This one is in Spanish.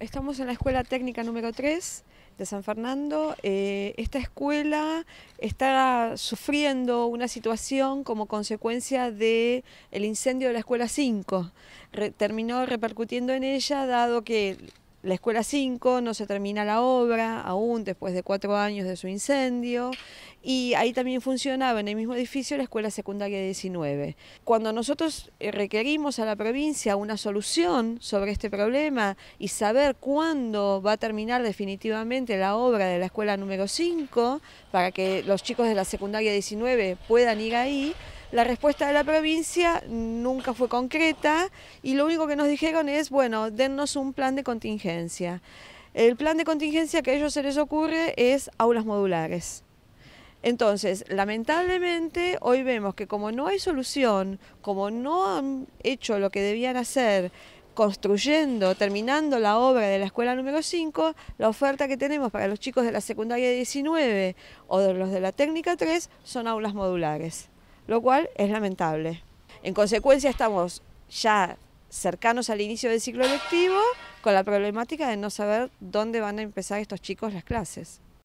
Estamos en la Escuela Técnica número 3 de San Fernando. Eh, esta escuela está sufriendo una situación como consecuencia del el incendio de la Escuela 5. terminó repercutiendo en ella dado que la escuela 5 no se termina la obra aún después de cuatro años de su incendio y ahí también funcionaba en el mismo edificio la escuela secundaria 19. Cuando nosotros eh, requerimos a la provincia una solución sobre este problema y saber cuándo va a terminar definitivamente la obra de la escuela número 5 para que los chicos de la secundaria 19 puedan ir ahí, la respuesta de la provincia nunca fue concreta y lo único que nos dijeron es, bueno, dennos un plan de contingencia. El plan de contingencia que a ellos se les ocurre es aulas modulares. Entonces, lamentablemente, hoy vemos que como no hay solución, como no han hecho lo que debían hacer, construyendo, terminando la obra de la escuela número 5, la oferta que tenemos para los chicos de la secundaria 19 o de los de la técnica 3 son aulas modulares lo cual es lamentable. En consecuencia estamos ya cercanos al inicio del ciclo lectivo con la problemática de no saber dónde van a empezar estos chicos las clases.